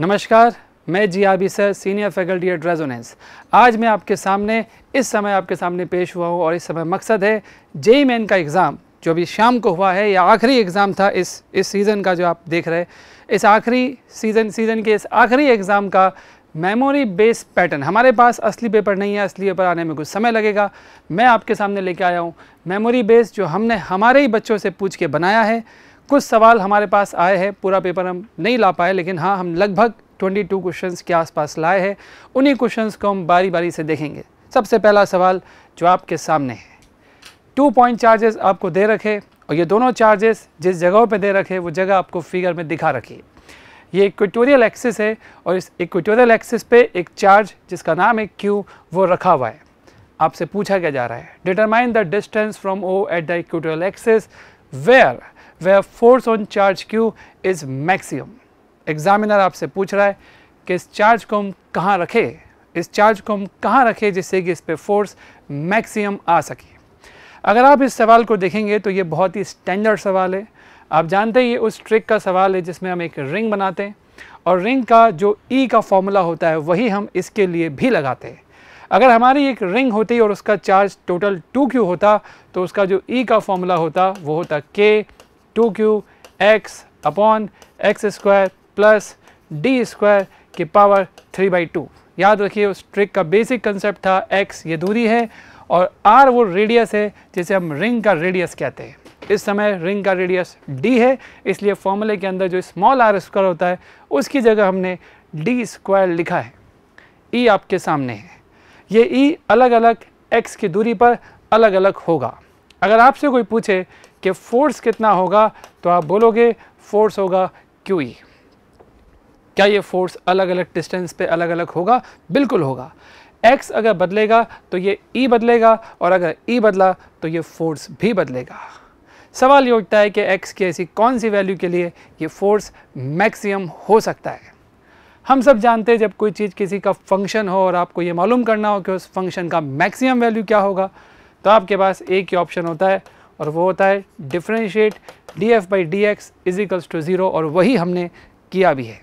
नमस्कार मैं G Abi sir senior faculty at Resonance आज मैं आपके सामने इस समय आपके सामने पेश हुआ हूँ और इस समय मकसद है जेई मैन का एग्ज़ाम जो अभी शाम को हुआ है या आखिरी एग्ज़ाम था इस इस सीज़न का जो आप देख रहे हैं इस आखिरी सीज़न सीज़न के इस आखिरी एग्ज़ाम का मेमोरी बेस पैटर्न हमारे पास असली पेपर नहीं है असली पेपर आने में कुछ समय लगेगा मैं आपके सामने लेके आया हूँ मेमोरी बेस जो हमने हमारे ही बच्चों से पूछ के बनाया है कुछ सवाल हमारे पास आए हैं पूरा पेपर हम नहीं ला पाए लेकिन हाँ हम लगभग 22 क्वेश्चंस के आसपास लाए हैं उन्हीं क्वेश्चंस को हम बारी बारी से देखेंगे सबसे पहला सवाल जो आपके सामने है टू पॉइंट चार्जेस आपको दे रखे और ये दोनों चार्जेस जिस जगहों पे दे रखे वो जगह आपको फिगर में दिखा रखी ये इक्वेटोरियल एक्सिस है और इस इक्वेटोरियल एक्सिस पे एक चार्ज जिसका नाम है क्यू वो रखा हुआ है आपसे पूछा क्या जा रहा है determine the distance from O at the equatorial axis where वह force on charge Q is maximum. Examiner आपसे पूछ रहा है कि इस चार्ज को हम कहाँ रखें इस चार्ज को हम कहाँ रखें जिससे कि इस पर फोर्स मैक्सिमम आ सके अगर आप इस सवाल को देखेंगे तो ये बहुत ही स्टैंडर्ड सवाल है आप जानते हैं ये उस ट्रिक का सवाल है जिसमें हम एक रिंग बनाते हैं और रिंग का जो ई e का फॉर्मूला होता है वही हम इसके लिए भी लगाते हैं अगर हमारी एक रिंग होती और उसका चार्ज टोटल टू क्यू होता तो उसका जो ई e का फॉर्मूला होता वो होता K two Q X upon X square plus D square की पावर थ्री बाई टू याद रखिए उस ट्रिक का बेसिक कंसेप्ट था एक्स ये दूरी है और आर वो रेडियस है जिसे हम रिंग का रेडियस कहते हैं इस समय रिंग का रेडियस डी है इसलिए फॉर्मूले के अंदर जो स्मॉल आर स्क्वायर होता है उसकी जगह हमने डी स्क्वायर लिखा है ई e आपके सामने है ये ई e अलग अलग एक्स की दूरी पर अलग अलग होगा अगर आपसे कोई पूछे कि फोर्स कितना होगा तो आप बोलोगे फोर्स होगा क्यू ई e. क्या ये फोर्स अलग अलग डिस्टेंस पे अलग अलग होगा बिल्कुल होगा एक्स अगर बदलेगा तो ये ई e बदलेगा और अगर ई e बदला तो ये फोर्स भी बदलेगा सवाल ये उठता है कि एक्स की ऐसी कौन सी वैल्यू के लिए ये फोर्स मैक्सिमम हो सकता है हम सब जानते हैं जब कोई चीज़ किसी का फंक्शन हो और आपको ये मालूम करना हो कि उस फंक्शन का मैक्सिमम वैल्यू क्या होगा तो आपके पास एक ही ऑप्शन होता है और वो होता है differentiate D F by D X equals to zero और वही हमने किया भी है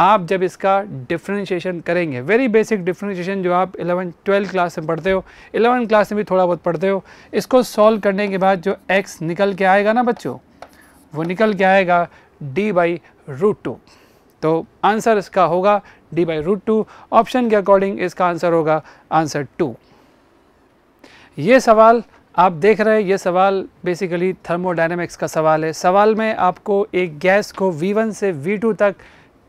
आप जब इसका डिफ्रेंशिएशन करेंगे वेरी बेसिक डिफ्रेंशिएशन जो आप 11 12 क्लास में पढ़ते हो 11 क्लास में भी थोड़ा बहुत पढ़ते हो इसको सॉल्व करने के बाद जो x निकल के आएगा ना बच्चों वो निकल के आएगा d बाई रूट टू तो आंसर इसका होगा d by root two option के अकॉर्डिंग इसका आंसर होगा आंसर टू ये सवाल आप देख रहे हैं ये सवाल बेसिकली थर्मोडाइनमिक्स का सवाल है सवाल में आपको एक गैस को V1 से V2 तक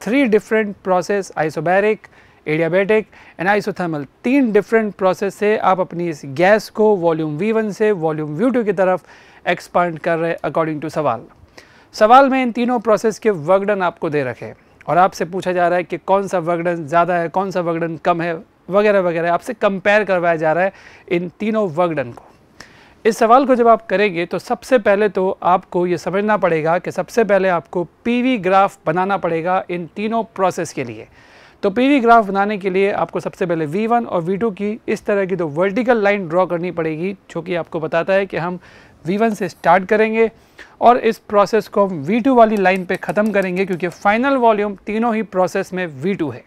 three different process isobaric adiabatic and isothermal तीन डिफरेंट प्रोसेस से आप अपनी इस गैस को वॉल्यूम V1 से वॉल्यूम V2 की तरफ एक्सपांड कर रहे अकॉर्डिंग टू सवाल सवाल में इन तीनों प्रोसेस के वर्कडन आपको दे रखे और आपसे पूछा जा रहा है कि कौन सा वर्कडन ज़्यादा है कौन सा वर्कडन कम है वगैरह वगैरह आपसे कंपेयर करवाया जा रहा है इन तीनों वर्कडन को इस सवाल को जब आप करेंगे तो सबसे पहले तो आपको ये समझना पड़ेगा कि सबसे पहले आपको पीवी ग्राफ बनाना पड़ेगा इन तीनों प्रोसेस के लिए तो पीवी ग्राफ बनाने के लिए आपको सबसे पहले वी वन और वी टू की इस तरह की तो वर्टिकल लाइन ड्रॉ करनी पड़ेगी जो कि आपको बताता है कि हम वी वन से स्टार्ट करेंगे और इस प्रोसेस को हम वी टू वाली लाइन पे ख़त्म करेंगे क्योंकि फाइनल वॉल्यूम तीनों ही प्रोसेस में वी टू है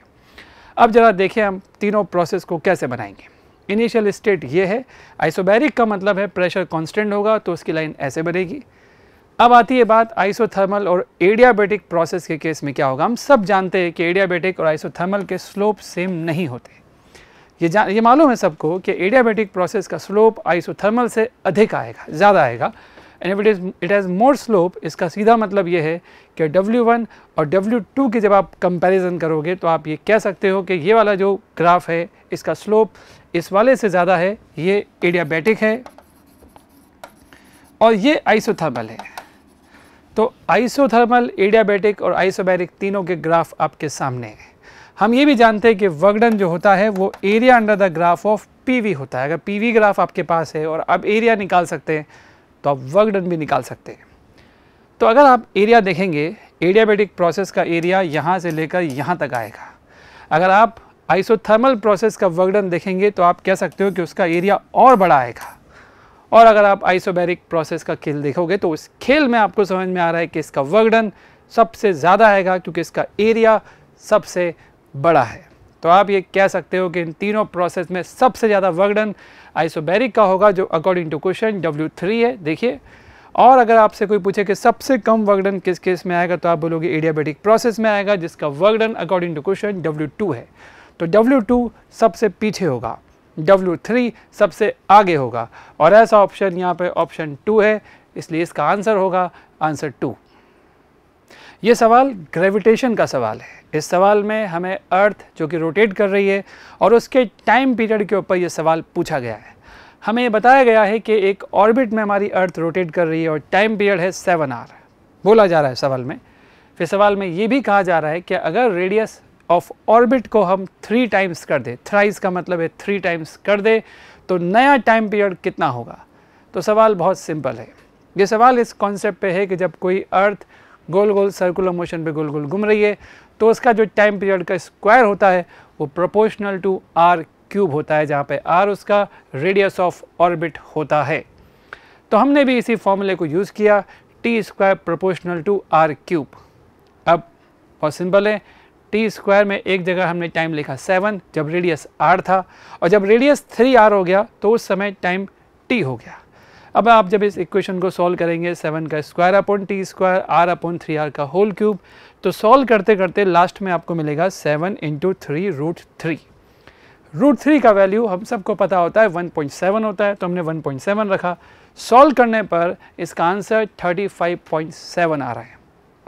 अब ज़रा देखें हम तीनों प्रोसेस को कैसे बनाएंगे इनिशियल स्टेट ये है आइसोबैरिक का मतलब है प्रेशर कांस्टेंट होगा तो उसकी लाइन ऐसे बनेगी अब आती है बात आइसोथर्मल और एडियाबेटिक प्रोसेस के केस में क्या होगा हम सब जानते हैं कि एडियाबेटिक और आइसोथर्मल के स्लोप सेम नहीं होते ये जान ये मालूम है सबको कि एडियाबेटिक प्रोसेस का स्लोप आइसोथर्मल से अधिक आएगा ज़्यादा आएगा and it is it has more slope इसका सीधा मतलब ये है कि W1 और W2 की जब आप कंपैरिजन करोगे तो आप ये कह सकते हो कि ये वाला जो ग्राफ है इसका स्लोप इस वाले से ज़्यादा है ये एडियाबैटिक है और ये आइसोथर्मल है तो आइसोथर्मल एडियाबैटिक और आइसोबैरिक तीनों के ग्राफ आपके सामने हैं हम ये भी जानते हैं कि वगडन जो होता है वो area under the graph of PV होता है अगर पीवी ग्राफ आपके पास है और आप एरिया निकाल सकते हैं तो आप वगडन भी निकाल सकते हैं तो अगर आप एरिया देखेंगे एडियाबेटिक प्रोसेस का एरिया यहाँ से लेकर यहाँ तक आएगा अगर आप आइसोथर्मल प्रोसेस का वर्णन देखेंगे तो आप कह सकते हो कि उसका एरिया और बड़ा आएगा और अगर आप आइसोबैरिक प्रोसेस का खेल देखोगे तो उस खेल में आपको समझ में आ रहा है कि इसका वर्णन सबसे ज़्यादा आएगा क्योंकि इसका एरिया सबसे बड़ा है तो आप ये कह सकते हो कि इन तीनों प्रोसेस में सबसे ज़्यादा वर्णन आइसोबैरिक का होगा जो according to question W three है देखिए और अगर आपसे कोई पूछे कि सबसे कम वर्णन किस केस में आएगा तो आप बोलोगे एडियाबेटिक प्रोसेस में आएगा जिसका वर्णन according to question W two है तो W2 सबसे पीछे होगा W3 सबसे आगे होगा और ऐसा ऑप्शन यहाँ पे ऑप्शन टू है इसलिए इसका आंसर होगा आंसर टू ये सवाल ग्रेविटेशन का सवाल है इस सवाल में हमें अर्थ जो कि रोटेट कर रही है और उसके टाइम पीरियड के ऊपर ये सवाल पूछा गया है हमें ये बताया गया है कि एक ऑर्बिट में हमारी अर्थ रोटेट कर रही है और टाइम पीरियड है सेवन आर बोला जा रहा है सवाल में फिर सवाल में ये भी कहा जा रहा है कि अगर रेडियस ऑफ ऑर्बिट को हम थ्री टाइम्स कर दे थ्राइज का मतलब है थ्री टाइम्स कर दे तो नया टाइम पीरियड कितना होगा तो सवाल बहुत सिंपल है ये सवाल इस कॉन्सेप्ट पे है कि जब कोई अर्थ गोल गोल सर्कुलर मोशन पे गोल गोल घूम रही है तो उसका जो टाइम पीरियड का स्क्वायर होता है वो प्रोपोर्शनल टू आर क्यूब होता है जहाँ पे आर उसका रेडियस ऑफ ऑर्बिट होता है तो हमने भी इसी फॉर्मूले को यूज़ किया T square proportional to R cube अब बहुत सिंपल है टी स्क्वायर में एक जगह हमने टाइम लिखा सेवन जब रेडियस आर था और जब रेडियस थ्री आर हो गया तो उस समय टाइम टी हो गया अब आप जब इस इक्वेशन को सॉल्व करेंगे सेवन का square upon T square R upon three R का होल क्यूब तो सॉल्व करते करते लास्ट में आपको मिलेगा seven into three root three root three का वैल्यू हम सबको पता होता है वन पॉइंट सेवन होता है तो हमने वन पॉइंट सेवन रखा सॉल्व करने पर इसका answer thirty five point seven आ रहा है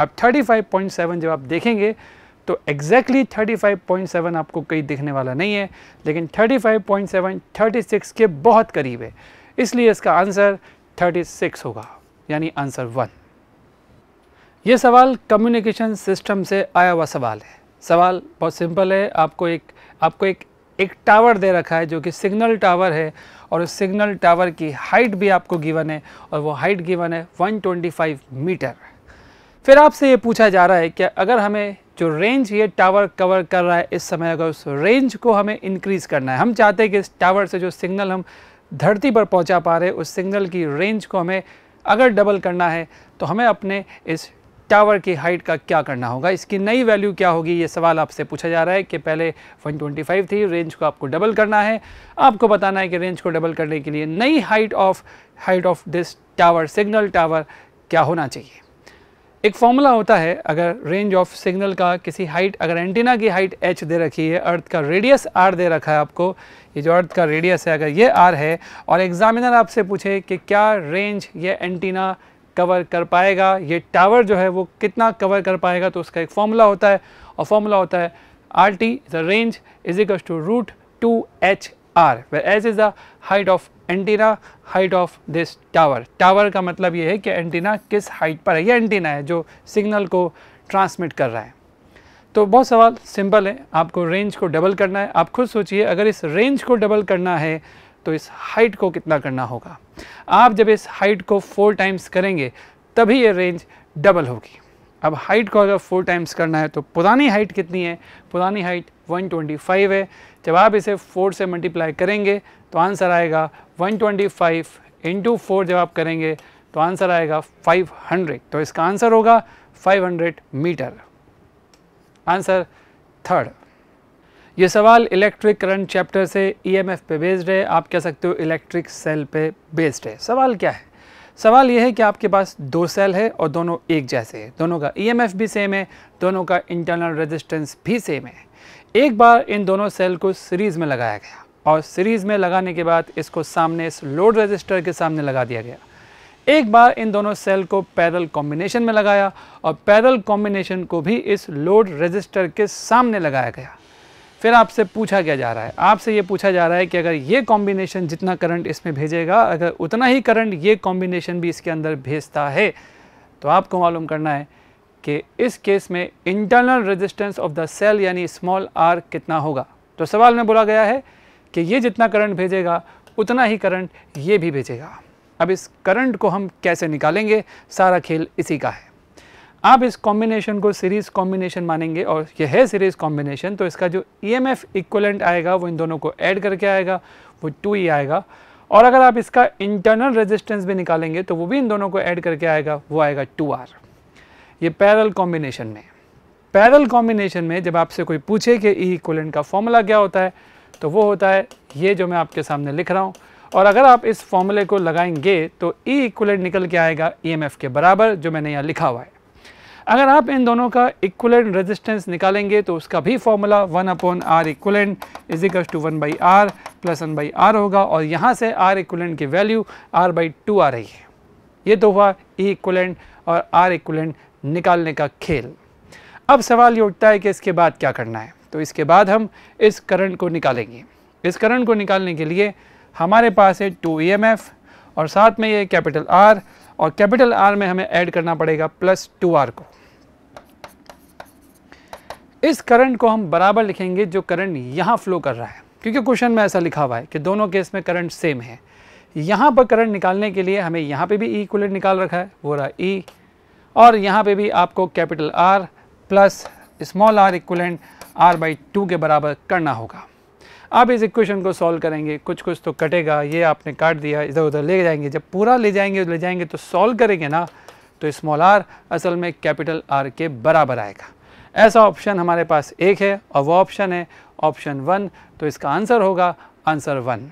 अब थर्टी फाइव पॉइंट सेवन जब आप देखेंगे तो एग्जैक्टली exactly 35.7 आपको कहीं दिखने वाला नहीं है लेकिन 35.7 36 के बहुत करीब है इसलिए इसका आंसर 36 होगा यानी आंसर वन ये सवाल कम्युनिकेशन सिस्टम से आया हुआ सवाल है सवाल बहुत सिंपल है आपको एक आपको एक एक टावर दे रखा है जो कि सिग्नल टावर है और उस सिग्नल टावर की हाइट भी आपको गिवन है और वो हाइट गिवन है 125 मीटर फिर आपसे ये पूछा जा रहा है कि अगर हमें जो रेंज ये टावर कवर कर रहा है इस समय अगर उस रेंज को हमें इंक्रीज़ करना है हम चाहते हैं कि इस टावर से जो सिग्नल हम धरती पर पहुंचा पा रहे उस सिग्नल की रेंज को हमें अगर डबल करना है तो हमें अपने इस टावर की हाइट का क्या करना होगा इसकी नई वैल्यू क्या होगी ये सवाल आपसे पूछा जा रहा है कि पहले 125 थी रेंज को आपको डबल करना है आपको बताना है कि रेंज को डबल करने के लिए नई height of height of this tower signal tower क्या होना चाहिए एक फॉर्मूला होता है अगर रेंज ऑफ सिग्नल का किसी हाइट अगर एंटीना की हाइट एच दे रखी है अर्थ का रेडियस आर दे रखा है आपको ये जो अर्थ का रेडियस है अगर ये आर है और एग्जामिनर आपसे पूछे कि क्या रेंज ये एंटीना कवर कर पाएगा ये टावर जो है वो कितना कवर कर पाएगा तो उसका एक फॉर्मूला होता है और फॉर्मूला होता है R T the range is equal to root two H R where H is the height of antenna height of this tower tower का मतलब ये है कि एंटीना किस हाइट पर है ये एंटीना है जो सिग्नल को ट्रांसमिट कर रहा है तो बहुत सवाल सिंपल है आपको रेंज को डबल करना है आप खुद सोचिए अगर इस रेंज को डबल करना है तो इस हाइट को कितना करना होगा आप जब इस हाइट को फोर टाइम्स करेंगे तभी ये रेंज डबल होगी अब हाइट को अगर फोर टाइम्स करना है तो पुरानी हाइट कितनी है पुरानी हाइट 125 है जब आप इसे 4 से मल्टीप्लाई करेंगे तो आंसर आएगा 125 ट्वेंटी फाइव इंटू फोर जब आप करेंगे तो आंसर आएगा 500 तो इसका आंसर होगा 500 मीटर आंसर थर्ड ये सवाल इलेक्ट्रिक करंट चैप्टर से ईएमएफ e पे बेस्ड है आप कह सकते हो इलेक्ट्रिक सेल पे बेस्ड है सवाल क्या है सवाल यह है कि आपके पास दो सेल है और दोनों एक जैसे हैं दोनों का ईएमएफ e भी सेम है दोनों का इंटरनल रेजिस्टेंस भी सेम है एक बार इन दोनों सेल को सीरीज़ में लगाया गया और सीरीज़ में लगाने के बाद इसको सामने इस लोड रजिस्टर के सामने लगा दिया गया एक बार इन दोनों सेल को पैरल कॉम्बिनेशन में लगाया और पैरल कॉम्बिनेशन को भी इस लोड रजिस्टर के सामने लगाया गया फिर आपसे पूछा क्या जा रहा है आपसे ये पूछा जा रहा है कि अगर ये कॉम्बिनेशन जितना करंट इसमें भेजेगा अगर उतना ही करंट ये कॉम्बिनेशन भी इसके अंदर भेजता है तो आपको मालूम करना है कि इस केस में internal resistance of the cell यानी स्मॉल आर कितना होगा तो सवाल में बोला गया है कि ये जितना करंट भेजेगा उतना ही करंट ये भी भेजेगा अब इस करंट को हम कैसे निकालेंगे सारा खेल इसी का है आप इस कॉम्बिनेशन को सीरीज़ कॉम्बिनेशन मानेंगे और यह है सीरीज़ कॉम्बिनेशन तो इसका जो ई एम एफ इक्वलेंट आएगा वो इन दोनों को ऐड करके आएगा वो टू ई e आएगा और अगर आप इसका इंटरनल रेजिस्टेंस भी निकालेंगे तो वो भी इन दोनों को ऐड करके आएगा वो आएगा टू आर ये पैरल कॉम्बिनेशन में पैरल कॉम्बिनेशन में जब आपसे कोई पूछे कि ई e इक्वलेंट का फॉर्मूला क्या होता है तो वो होता है ये जो मैं आपके सामने लिख रहा हूँ और अगर आप इस फॉर्मूले को लगाएंगे तो ई e इक्वलेंट निकल के आएगा एफ e के बराबर जो मैंने यहाँ लिखा हुआ है अगर आप इन दोनों का इक्वलेंट रेजिस्टेंस निकालेंगे तो उसका भी formula one upon R equivalent equals to one by R plus one by R होगा और यहाँ से आर इक्वलेंट की वैल्यू आर बाई टू आ रही है ये तो हुआ ई इक्वलेंट और आर इक्वलेंट निकालने का खेल अब सवाल ये उठता है कि इसके बाद क्या करना है तो इसके बाद हम इस करंट को निकालेंगे इस करंट को निकालने के लिए हमारे पास है टू ई e और साथ में ये कैपिटल आर और कैपिटल आर में हमें ऐड करना पड़ेगा प्लस टू आर को इस करंट को हम बराबर लिखेंगे जो करंट यहाँ फ्लो कर रहा है क्योंकि क्वेश्चन में ऐसा लिखा हुआ है कि दोनों केस में करंट सेम है यहाँ पर करंट निकालने के लिए हमें यहाँ पे भी ई e इक्वलेंट निकाल रखा है वो रहा ई e, और यहाँ पे भी आपको capital R plus small R equivalent R by two के बराबर करना होगा आप इस इक्वेशन को सॉल्व करेंगे कुछ कुछ तो कटेगा ये आपने काट दिया इधर उधर ले जाएंगे जब पूरा ले जाएंगे ले जाएंगे तो सॉल्व करेंगे ना तो स्मॉल आर असल में कैपिटल आर के बराबर आएगा ऐसा ऑप्शन हमारे पास एक है और वो ऑप्शन है ऑप्शन वन तो इसका आंसर होगा आंसर वन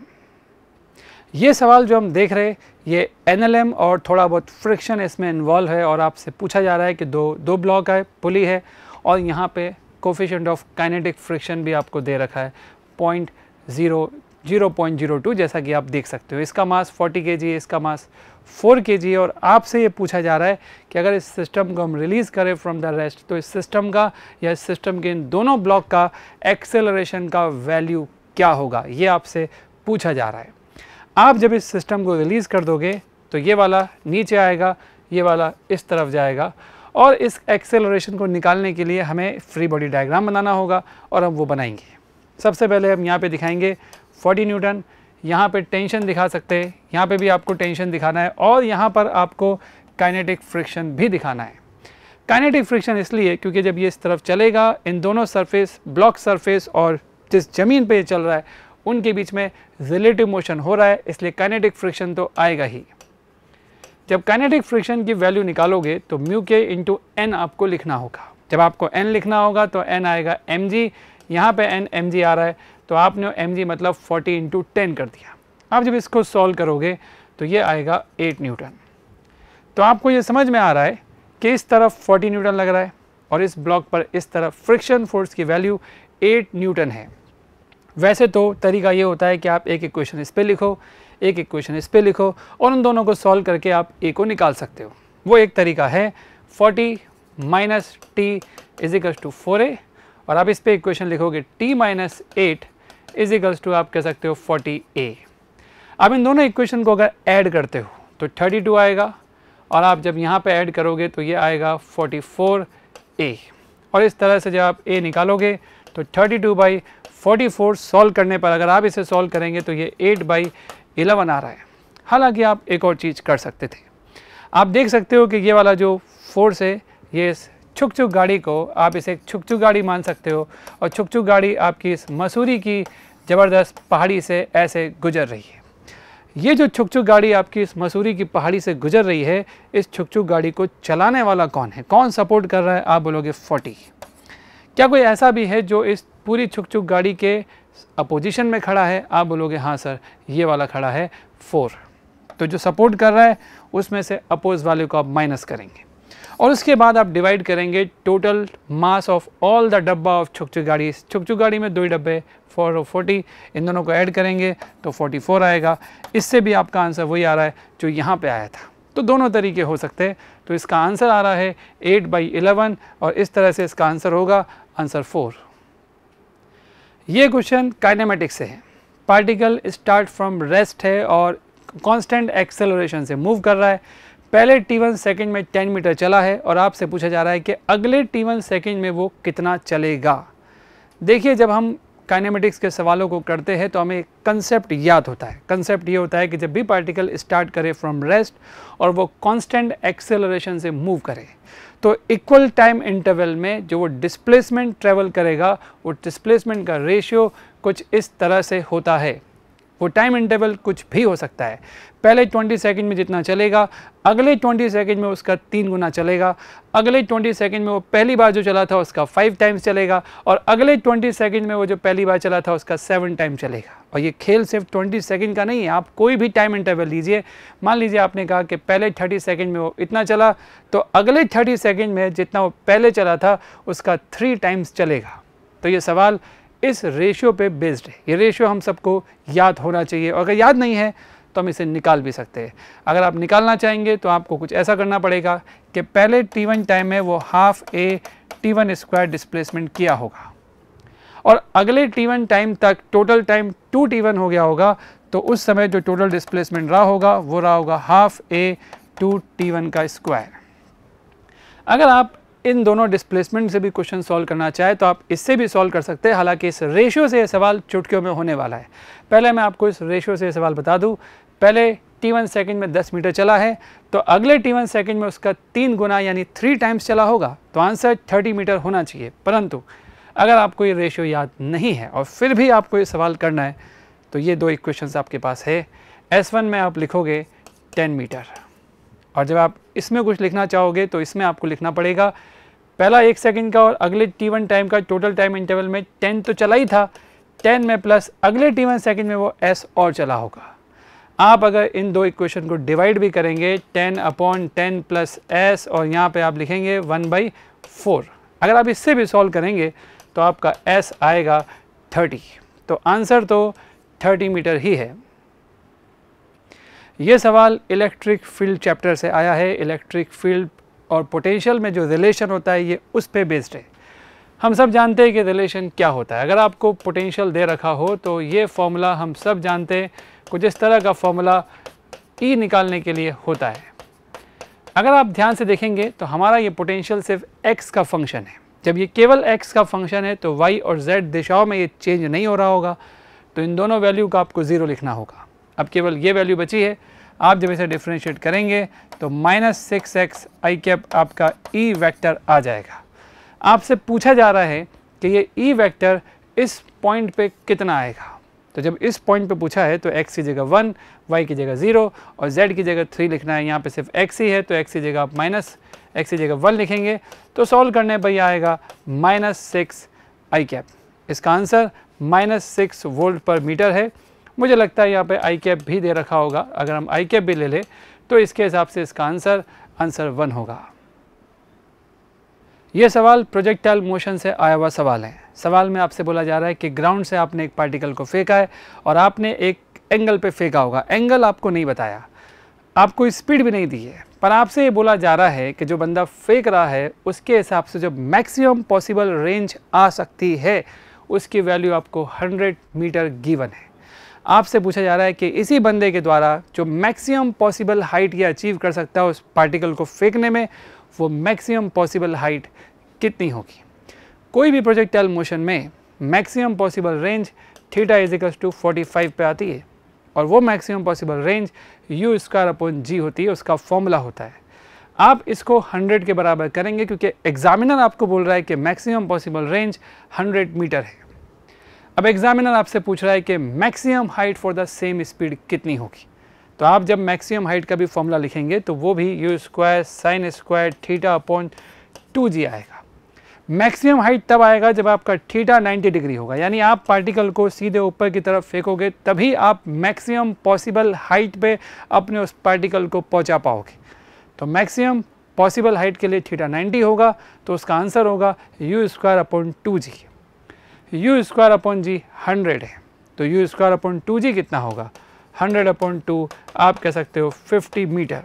ये सवाल जो हम देख रहे ये एन और थोड़ा बहुत फ्रिक्शन इसमें इन्वॉल्व है और आपसे पूछा जा रहा है कि दो दो ब्लॉक है पुली है और यहाँ पे कोफिशेंट ऑफ काइनेटिक फ्रिक्शन भी आपको दे रखा है point zero zero point zero two जैसा कि आप देख सकते हो इसका मास फोर्टी के जी है इसका मास फोर के जी है और आपसे ये पूछा जा रहा है कि अगर इस सिस्टम को हम रिलीज़ करें फ्रॉम द रेस्ट तो इस सिस्टम का या इस सिस्टम के इन दोनों ब्लॉक का एक्सेलरेशन का वैल्यू क्या होगा ये आपसे पूछा जा रहा है आप जब इस सिस्टम को रिलीज़ कर दोगे तो ये वाला नीचे आएगा ये वाला इस तरफ जाएगा और इस एक्सेलरेशन को निकालने के लिए हमें फ्री बॉडी डायग्राम बनाना होगा और हम वो बनाएंगे सबसे पहले हम यहाँ पे दिखाएंगे 40 न्यूटन यहाँ पे टेंशन दिखा सकते हैं यहाँ पे भी आपको टेंशन दिखाना है और यहाँ पर आपको काइनेटिक फ्रिक्शन भी दिखाना है काइनेटिक फ्रिक्शन इसलिए क्योंकि जब ये इस तरफ चलेगा इन दोनों सरफेस ब्लॉक सरफेस और जिस ज़मीन पर ये चल रहा है उनके बीच में रिलेटिव मोशन हो रहा है इसलिए काइनेटिक फ्रिक्शन तो आएगा ही जब काइनेटिक फ्रिक्शन की वैल्यू निकालोगे तो म्यू के इंटू एन आपको लिखना होगा जब आपको एन लिखना होगा तो एन आएगा एम जी यहाँ पर एन एम जी आ रहा है तो आपने एम जी मतलब फोर्टी इंटू टेन कर दिया आप जब इसको सॉल्व करोगे तो ये आएगा एट न्यूटन तो आपको ये समझ में आ रहा है कि इस तरफ 40 न्यूटन लग रहा है और इस ब्लॉक पर इस तरफ फ्रिक्शन फोर्स की वैल्यू 8 न्यूटन है वैसे तो तरीका ये होता है कि आप एक इक्वेशन इस पर लिखो एक इक्वेशन इस पर लिखो और उन दोनों को सॉल्व करके आप ए को निकाल सकते हो वो एक तरीका है 40 minus T equals to four A और आप इस पर इक्वेशन लिखोगे T minus eight equals to आप कह सकते हो फोर्टी ए आप इन दोनों इक्वेशन को अगर ऐड करते हो तो थर्टी टू आएगा और आप जब यहाँ पे ऐड करोगे तो ये आएगा फोर्टी फोर ए और इस तरह से जब आप ए निकालोगे तो थर्टी टू बाई 44 सॉल्व करने पर अगर आप इसे सॉल्व करेंगे तो ये 8 बाई इलेवन आ रहा है हालांकि आप एक और चीज़ कर सकते थे आप देख सकते हो कि ये वाला जो फोर्स है ये इस छुक छुक गाड़ी को आप इसे छुक छुक गाड़ी मान सकते हो और छुक छुक गाड़ी आपकी इस मसूरी की ज़बरदस्त पहाड़ी से ऐसे गुजर रही है ये जो छुक छुक गाड़ी आपकी इस मसूरी की पहाड़ी से गुजर रही है इस छुक छुक गाड़ी को चलाने वाला कौन है कौन सपोर्ट कर रहा है आप बोलोगे फोर्टी क्या कोई ऐसा भी है जो इस पूरी छुक छुक गाड़ी के अपोजिशन में खड़ा है आप बोलोगे हाँ सर ये वाला खड़ा है फोर तो जो सपोर्ट कर रहा है उसमें से अपोज वाले को आप माइनस करेंगे और उसके बाद आप डिवाइड करेंगे total mass of all the डब्बा ऑफ छुक गाड़ी छुक गाड़ी में दो ही डब्बे फोर और फोर्टी इन दोनों को ऐड करेंगे तो फोर्टी फोर आएगा इससे भी आपका आंसर वही आ रहा है जो यहाँ पे आया था तो दोनों तरीके हो सकते हैं तो इसका आंसर आ रहा है एट बाई इलेवन और इस तरह से इसका आंसर होगा आंसर फोर ये क्वेश्चन काइनेमेटिक्स से है पार्टिकल स्टार्ट फ्रॉम रेस्ट है और कांस्टेंट एक्सेलोरेशन से मूव कर रहा है पहले टी वन सेकेंड में 10 मीटर चला है और आपसे पूछा जा रहा है कि अगले टी वन सेकेंड में वो कितना चलेगा देखिए जब हम काइनेमेटिक्स के सवालों को करते हैं तो हमें कंसेप्ट याद होता है कंसेप्ट ये होता है कि जब भी पार्टिकल स्टार्ट करे फ्रॉम रेस्ट और वो कॉन्स्टेंट एक्सेलोरेशन से मूव करे तो इक्वल टाइम इंटरवल में जो वो डिस्प्लेसमेंट ट्रेवल करेगा वो डिस्प्लेसमेंट का रेशियो कुछ इस तरह से होता है वो टाइम इंटरवल कुछ भी हो सकता है पहले 20 सेकंड में जितना चलेगा अगले 20 सेकंड में उसका तीन गुना चलेगा अगले 20 सेकंड में वो पहली बार जो चला था उसका फाइव टाइम्स चलेगा और अगले 20 सेकंड में वो जो पहली बार चला था उसका सेवन टाइम चलेगा और ये खेल सिर्फ 20 सेकंड का नहीं है आप कोई भी टाइम इंटरवल लीजिए मान लीजिए आपने कहा कि पहले थर्टी सेकेंड में वो इतना चला तो अगले थर्टी सेकेंड में जितना वो पहले चला था उसका थ्री टाइम्स चलेगा तो ये सवाल इस रेशियो पे बेस्ड है ये रेशियो हम सबको याद होना चाहिए और अगर याद नहीं है तो हम इसे निकाल भी सकते हैं अगर आप निकालना चाहेंगे तो आपको कुछ ऐसा करना पड़ेगा कि पहले टी वन टाइम में वो half A T one square displacement किया होगा और अगले टी वन टाइम तक total time two T one हो गया होगा तो उस समय जो टोटल डिस्प्लेसमेंट रहा होगा वो रहा होगा half A two T one का स्क्वायर अगर आप इन दोनों डिस्प्लेसमेंट से भी क्वेश्चन सॉल्व करना चाहे तो आप इससे भी सॉल्व कर सकते हैं हालांकि इस रेशियो से यह सवाल चुटकियों में होने वाला है पहले मैं आपको इस रेशियो से सवाल बता दूँ पहले टी वन सेकेंड में 10 मीटर चला है तो अगले टी वन सेकेंड में उसका तीन गुना यानी थ्री टाइम्स चला होगा तो आंसर 30 मीटर होना चाहिए परंतु अगर आपको ये रेशियो याद नहीं है और फिर भी आपको ये सवाल करना है तो ये दो इक्वेशंस आपके पास है एस वन में आप लिखोगे 10 मीटर और जब आप इसमें कुछ लिखना चाहोगे तो इसमें आपको लिखना पड़ेगा पहला एक सेकंड का और अगले टी वन टाइम का टोटल टाइम इंटरवल में टेन तो चला ही था टेन में प्लस अगले टी वन सेकेंड में वो एस और चला होगा आप अगर इन दो इक्वेशन को डिवाइड भी करेंगे ten upon ten plus S और यहाँ पे आप लिखेंगे वन बाई फोर अगर आप इससे भी सॉल्व करेंगे तो आपका एस आएगा थर्टी तो आंसर तो थर्टी मीटर ही है ये सवाल इलेक्ट्रिक फील्ड चैप्टर से आया है इलेक्ट्रिक फील्ड और पोटेंशियल में जो रिलेशन होता है ये उस पर बेस्ड है हम सब जानते हैं कि रिलेशन क्या होता है अगर आपको पोटेंशियल दे रखा हो तो ये फॉर्मूला हम सब जानते हैं कुछ इस तरह का फॉर्मूला ई e निकालने के लिए होता है अगर आप ध्यान से देखेंगे तो हमारा ये पोटेंशियल सिर्फ एक्स का फंक्शन है जब ये केवल एक्स का फंक्शन है तो वाई और जेड दिशाओं में ये चेंज नहीं हो रहा होगा तो इन दोनों वैल्यू का आपको ज़ीरो लिखना होगा अब केवल ये वैल्यू बची है आप जब इसे डिफ्रेंशिएट करेंगे तो minus six X I cap आपका ई e वेक्टर आ जाएगा आपसे पूछा जा रहा है कि ये ई e वेक्टर इस पॉइंट पे कितना आएगा तो जब इस पॉइंट पे पूछा है तो x की जगह वन y की जगह ज़ीरो और z की जगह थ्री लिखना है यहाँ पे सिर्फ x ही है तो x की जगह आप माइनस एक्स की जगह वन लिखेंगे तो सॉल्व करने पर यह आएगा माइनस सिक्स आई कैप इसका answer minus six volt per metre है मुझे लगता है यहाँ पे आई कैप भी दे रखा होगा अगर हम आई कैप भी ले लें तो इसके हिसाब से इसका आंसर आंसर वन होगा ये सवाल प्रोजेक्टाइल मोशन से आया हुआ सवाल है सवाल में आपसे बोला जा रहा है कि ग्राउंड से आपने एक पार्टिकल को फेंका है और आपने एक एंगल पर फेंका होगा एंगल आपको नहीं बताया आपको स्पीड भी नहीं दी है पर आपसे ये बोला जा रहा है कि जो बंदा फेंक रहा है उसके हिसाब से जो मैक्सिमम पॉसिबल रेंज आ सकती है उसकी वैल्यू आपको 100 मीटर गिवन है आपसे पूछा जा रहा है कि इसी बंदे के द्वारा जो मैक्सिमम पॉसिबल हाइट ये अचीव कर सकता है उस पार्टिकल को फेंकने में वो मैक्सिमम पॉसिबल हाइट कितनी होगी कोई भी प्रोजेक्टाइल मोशन में maximum possible range theta equals to forty five पर आती है और वो maximum possible range u square upon g होती है उसका फॉर्मूला होता है आप इसको 100 के बराबर करेंगे क्योंकि एग्जामिनर आपको बोल रहा है कि मैक्सिमम पॉसिबल रेंज 100 मीटर है अब एग्जामिनर आपसे पूछ रहा है कि maximum height for the same speed कितनी होगी तो आप जब मैक्सिमम हाइट का भी फॉर्मूला लिखेंगे तो वो भी u square sine square theta upon two g आएगा मैक्सिमम हाइट तब आएगा जब आपका थीटा 90 डिग्री होगा यानी आप पार्टिकल को सीधे ऊपर की तरफ फेंकोगे तभी आप मैक्सिमम पॉसिबल हाइट पे अपने उस पार्टिकल को पहुंचा पाओगे तो मैक्सिमम पॉसिबल हाइट के लिए थीटा 90 होगा तो उसका आंसर होगा u square upon two g u square upon g hundred है तो u square upon two g कितना होगा हंड्रेड अपॉन टू आप कह सकते हो फिफ्टी मीटर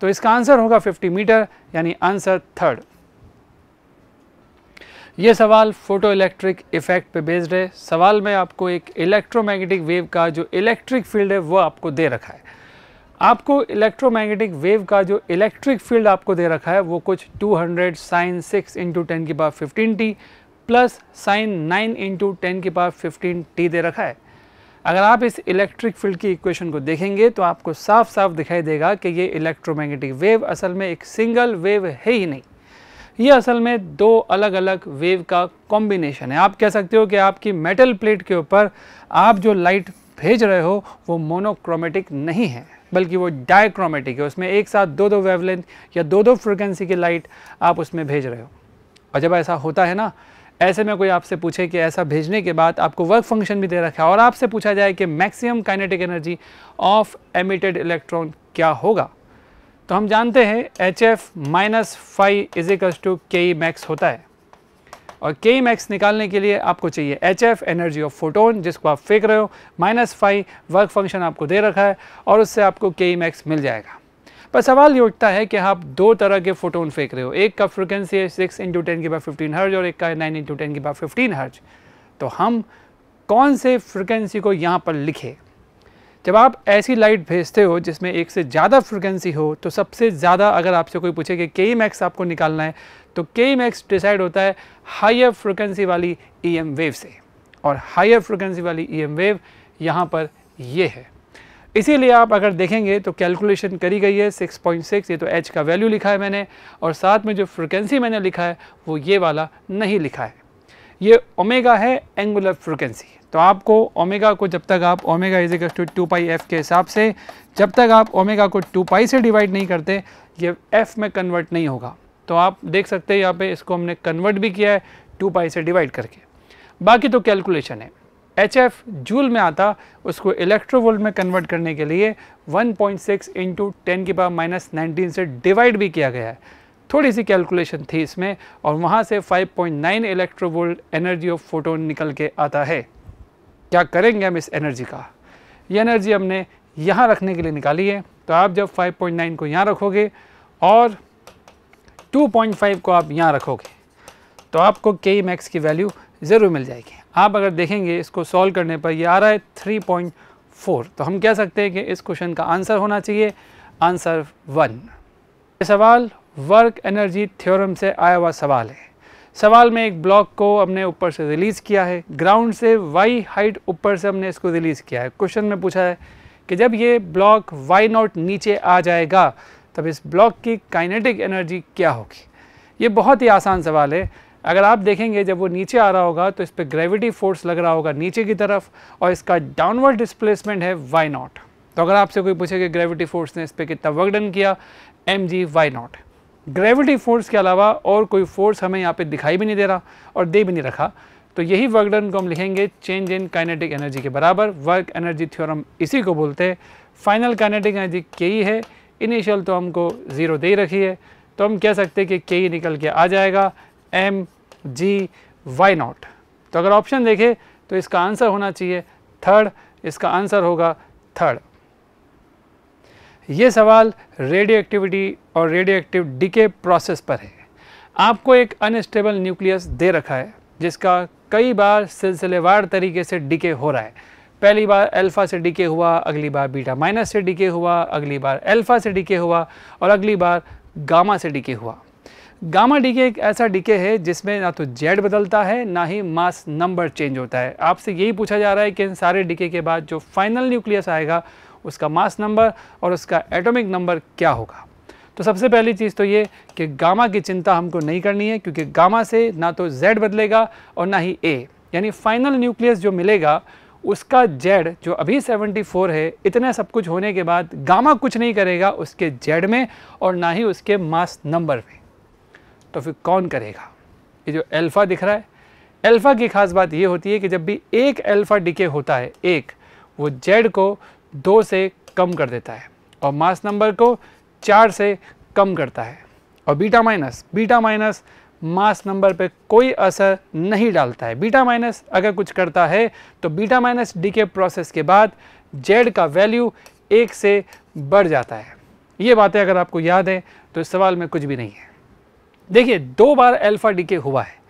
तो इसका आंसर होगा फिफ्टी मीटर यानी आंसर थर्ड ये सवाल फोटो इलेक्ट्रिक इफेक्ट पे बेस्ड है सवाल में आपको एक इलेक्ट्रोमैग्नेटिक वेव का जो इलेक्ट्रिक फील्ड है वो आपको दे रखा है आपको इलेक्ट्रोमैग्नेटिक वेव का जो इलेक्ट्रिक फील्ड आपको दे रखा है वो कुछ 200 साइन सिक्स इंटू टेन की बात fifteen t plus sine nine into ten के पावर फिफ्टीन टी दे रखा है अगर आप इस इलेक्ट्रिक फील्ड की इक्वेशन को देखेंगे तो आपको साफ साफ दिखाई देगा कि ये इलेक्ट्रोमैग्नेटिक वेव असल में एक सिंगल वेव है ही नहीं ये असल में दो अलग अलग वेव का कॉम्बिनेशन है आप कह सकते हो कि आपकी मेटल प्लेट के ऊपर आप जो लाइट भेज रहे हो वो मोनोक्रोमेटिक नहीं है बल्कि वो डायक्रोमेटिक है उसमें एक साथ दो दो वेवलेंथ या दो दो फ्रिक्वेंसी की लाइट आप उसमें भेज रहे हो और जब ऐसा होता है ना ऐसे में कोई आपसे पूछे कि ऐसा भेजने के बाद आपको वर्क फंक्शन भी दे रखा है और आपसे पूछा जाए कि maximum kinetic energy of emitted electron क्या होगा तो हम जानते हैं h f minus five equals to K max होता है और के मैक्स निकालने के लिए आपको चाहिए h f energy of photon जिसको आप फेंक रहे हो माइनस फाइव वर्क फंक्शन आपको दे रखा है और उससे आपको के मैक्स मिल जाएगा पर सवाल ये उठता है कि आप दो तरह के फोटोन फेंक रहे हो एक का फ्रिक्वेंसी है सिक्स इंटू टेन की बार फिफ्टीन हर्ज और एक का है नाइन इंटू टेन की बार फिफ्टीन हर्ज तो हम कौन से फ्रिक्वेंसी को यहाँ पर लिखें जब आप ऐसी लाइट भेजते हो जिसमें एक से ज़्यादा फ्रिक्वेंसी हो तो सबसे ज़्यादा अगर आपसे कोई पूछे कि के मैक्स आपको निकालना है तो के मैक्स डिसाइड होता है हायर फ्रिक्वेंसी वाली ई एम वेव से और हायर फ्रिक्वेंसी वाली ई एम वेव यहाँ पर ये है इसीलिए आप अगर देखेंगे तो कैलकुलेशन करी गई है 6.6 ये तो एच का वैल्यू लिखा है मैंने और साथ में जो फ्रिक्वेंसी मैंने लिखा है वो ये वाला नहीं लिखा है ये ओमेगा है एंगुलर फ्रिक्वेंसी तो आपको ओमेगा को जब तक आप omega is equals to two pi f के हिसाब से जब तक आप ओमेगा को टू पाई से डिवाइड नहीं करते ये एफ़ में कन्वर्ट नहीं होगा तो आप देख सकते हैं यहाँ पे इसको हमने कन्वर्ट भी किया है टू पाई से डिवाइड करके बाकी तो कैलकुलेशन है एच एफ जूल में आता उसको इलेक्ट्रोवोल्ट में कन्वर्ट करने के लिए 1.6 पॉइंट सिक्स इंटू टेन की पावर माइनस नाइनटीन से डिवाइड भी किया गया है थोड़ी सी कैलकुलेशन थी इसमें और वहाँ से 5.9 इलेक्ट्रोवोल्ट एनर्जी ऑफ फोटोन निकल के आता है क्या करेंगे हम इस एनर्जी का ये एनर्जी हमने यहाँ रखने के लिए निकाली है तो आप जब 5.9 को यहाँ रखोगे और 2.5 को आप यहाँ रखोगे तो आपको के मैक्स की वैल्यू ज़रूर मिल जाएगी आप अगर देखेंगे इसको सॉल्व करने पर ये आ रहा है थ्री पॉइंट फोर तो हम कह सकते हैं कि इस क्वेश्चन का आंसर होना चाहिए आंसर वन ये सवाल वर्क एनर्जी थ्योरम से आया हुआ सवाल है सवाल में एक ब्लॉक को हमने ऊपर से रिलीज़ किया है ग्राउंड से वाई हाइट ऊपर से हमने इसको रिलीज़ किया है क्वेश्चन में पूछा है कि जब ये ब्लॉक वाई नॉट नीचे आ जाएगा तब इस ब्लॉक की काइनेटिक एनर्जी क्या होगी ये बहुत ही आसान सवाल है अगर आप देखेंगे जब वो नीचे आ रहा होगा तो इस पर ग्रेविटी फोर्स लग रहा होगा नीचे की तरफ और इसका डाउनवर्ड डिस्प्लेसमेंट है वाई नॉट तो अगर आपसे कोई पूछे कि ग्रेविटी फोर्स ने इस पर कितना वर्डन किया m g y naught gravity force के अलावा और कोई फोर्स हमें यहाँ पे दिखाई भी नहीं दे रहा और दे भी नहीं रखा तो यही वर्क को हम लिखेंगे चेंज इन काइनेटिक एनर्जी के बराबर वर्क एनर्जी थ्योरम इसी को बोलते हैं फाइनल काइनेटिक एनर्जी के ही है इनिशियल तो हमको ज़ीरो दे ही रखी है तो हम कह सकते हैं कि के ही e निकल के आ जाएगा एम जी वाई नॉट तो अगर ऑप्शन देखें तो इसका आंसर होना चाहिए थर्ड इसका आंसर होगा थर्ड ये सवाल रेडियो एक्टिविटी और रेडियो एक्टिव डिके प्रोसेस पर है आपको एक अनस्टेबल न्यूक्लियस दे रखा है जिसका कई बार सिलसिलेवार तरीके से डिके हो रहा है पहली बार अल्फ़ा से डिके हुआ अगली बार बीटा माइनस से डिके हुआ अगली बार अल्फ़ा से डिके हुआ और अगली बार गामा से डीके हुआ गामा डीके एक ऐसा डीके है जिसमें ना तो जेड बदलता है ना ही मास नंबर चेंज होता है आपसे यही पूछा जा रहा है कि इन सारे डीके के बाद जो फाइनल न्यूक्लियस आएगा उसका मास नंबर और उसका एटॉमिक नंबर क्या होगा तो सबसे पहली चीज़ तो ये कि गामा की चिंता हमको नहीं करनी है क्योंकि गामा से ना तो जेड बदलेगा और ना ही ए यानी फाइनल न्यूक्लियस जो मिलेगा उसका जेड जो अभी 74 है इतना सब कुछ होने के बाद गामा कुछ नहीं करेगा उसके जेड में और ना ही उसके मास नंबर में तो फिर कौन करेगा ये जो अल्फ़ा दिख रहा है अल्फ़ा की खास बात ये होती है कि जब भी एक अल्फ़ा डिके होता है एक वो जेड को दो से कम कर देता है और मास नंबर को चार से कम करता है और beta minus beta minus mass number पे कोई असर नहीं डालता है बीटा माइनस अगर कुछ करता है तो beta minus decay process के बाद जेड का वैल्यू एक से बढ़ जाता है ये बातें अगर आपको याद है तो इस सवाल में कुछ भी नहीं है देखिए दो बार अल्फ़ा डीके हुआ है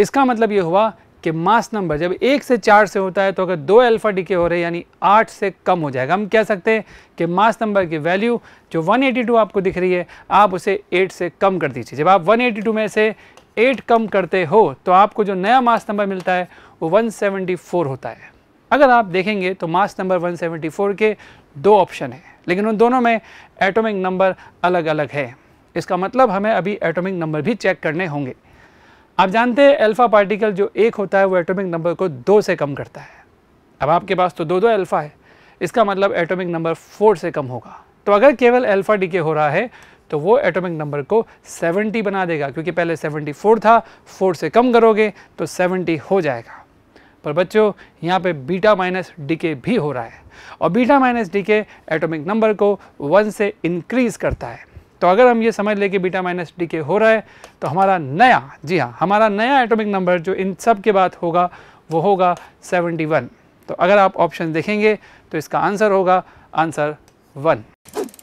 इसका मतलब ये हुआ कि मास नंबर जब एक से चार से होता है तो अगर दो अल्फ़ा डीके हो रहे हैं यानी आठ से कम हो जाएगा हम कह सकते हैं कि मास नंबर की वैल्यू जो 182 आपको दिख रही है आप उसे एट से कम कर दीजिए जब आप 182 में से एट कम करते हो तो आपको जो नया मास नंबर मिलता है वो वन होता है अगर आप देखेंगे तो मास नंबर 174 के दो ऑप्शन हैं लेकिन उन दोनों में एटॉमिक नंबर अलग अलग है इसका मतलब हमें अभी एटॉमिक नंबर भी चेक करने होंगे आप जानते हैं अल्फ़ा पार्टिकल जो एक होता है वो एटॉमिक नंबर को दो से कम करता है अब आपके पास तो दो दो अल्फ़ा है इसका मतलब एटॉमिक नंबर फोर से कम होगा तो अगर केवल अल्फ़ा डीके हो रहा है तो वो एटॉमिक नंबर को 70 बना देगा क्योंकि पहले 74 था 4 से कम करोगे तो 70 हो जाएगा पर बच्चों यहाँ पे बीटा माइनस डीके भी हो रहा है और beta minus decay atomic number को 1 से इंक्रीज़ करता है तो अगर हम ये समझ लें कि बीटा माइनस डी के हो रहा है तो हमारा नया जी हाँ हमारा नया एटॉमिक नंबर जो इन सब के बाद होगा वो होगा 71 तो अगर आप ऑप्शन देखेंगे तो इसका आंसर होगा आंसर वन